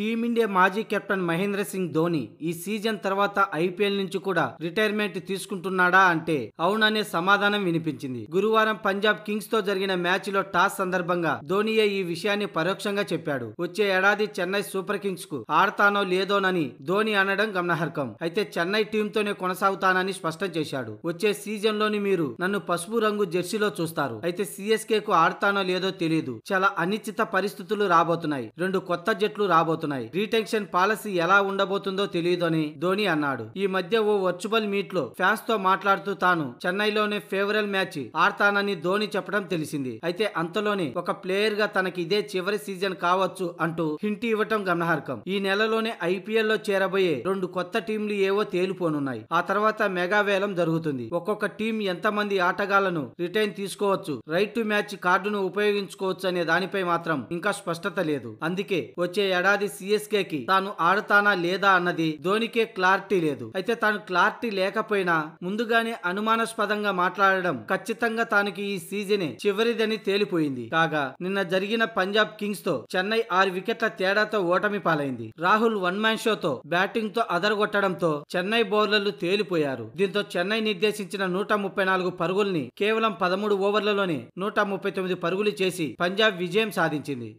team India మాజీ captain Mahindra Singh Dhoni ఈ season తర్వాత ఐపీఎల్ నుంచి కూడా రిటైర్మెంట్ తీసుకుంటున్నాడా అంటే అవుననే సమాధానం వినిపించింది గురువారం పంజాబ్ కింగ్స్ తో జరిగిన మ్యాచ్ లో టాస్ సందర్భంగా ధోనియే ఈ విషయాన్ని పరోక్షంగా చెప్పాడు వచ్చే ఏడాది చెన్నై సూపర్ కింగ్స్ కు ఆడతానో లేదోనని ధోని అనడం గమనార్హం అయితే చెన్నై టీంతోనే కొనసాగుతానని స్పష్టం చేశాడు వచ్చే సీజన్ లోని మీరు నన్ను పసుపు రంగు జెర్సీలో చూస్తారు అయితే సిఎస్కే కు ఆడతానో లేదో తెలియదు చాలా అనిశ్చిత పరిస్థితులు రాబోతున్నాయి రెండు కొత్త జట్లు రాబోతున్నాయి ఉండబోతున్నాయి రీటెన్షన్ పాలసీ ఎలా ఉండబోతుందో తెలియదని ధోని అన్నాడు ఈ మధ్య ఓ వర్చువల్ మీట్ లో ఫ్యాన్స్ తో మాట్లాడుతూ తాను చెన్నైలోనే ఫేవరల్ మ్యాచ్ ఆడతానని ధోని చెప్పడం తెలిసింది అయితే అంతలోనే ఒక ప్లేయర్ గా తనకి ఇదే చివరి సీజన్ కావచ్చు అంటూ హింటి ఇవ్వటం గమనార్హం ఈ నెలలోనే ఐపీఎల్ లో చేరబోయే రెండు కొత్త టీంలు ఏవో తేలిపోనున్నాయి ఆ తర్వాత మెగా వేలం జరుగుతుంది ఒక్కొక్క టీం ఎంతమంది ఆటగాళ్లను రిటైన్ తీసుకోవచ్చు రైట్ టు మ్యాచ్ కార్డును ఉపయోగించుకోవచ్చు అనే దానిపై మాత్రం ఇంకా స్పష్టత లేదు అందుకే వచ్చే ఏడాది సిఎస్కే కి తాను ఆడతానా లేదా అన్నది ధోనికే క్లారిటీ లేదు అయితే తాను క్లారిటీ లేకపోయినా ముందుగానే అనుమానాస్పదంగా మాట్లాడడం ఖచ్చితంగా తానికి ఈ సీజనే చివరిదని తేలిపోయింది కాగా నిన్న జరిగిన పంజాబ్ కింగ్స్ తో చెన్నై ఆరు వికెట్ల తేడాతో ఓటమి పాలైంది రాహుల్ వన్ మ్యాన్ షోతో బ్యాటింగ్ తో అదరగొట్టడంతో చెన్నై బౌలర్లు తేలిపోయారు దీంతో చెన్నై నిర్దేశించిన నూట ముప్పై నాలుగు పరుగుల్ని కేవలం పదమూడు ఓవర్లలోనే నూట ముప్పై తొమ్మిది పరుగులు చేసి పంజాబ్ విజయం సాధించింది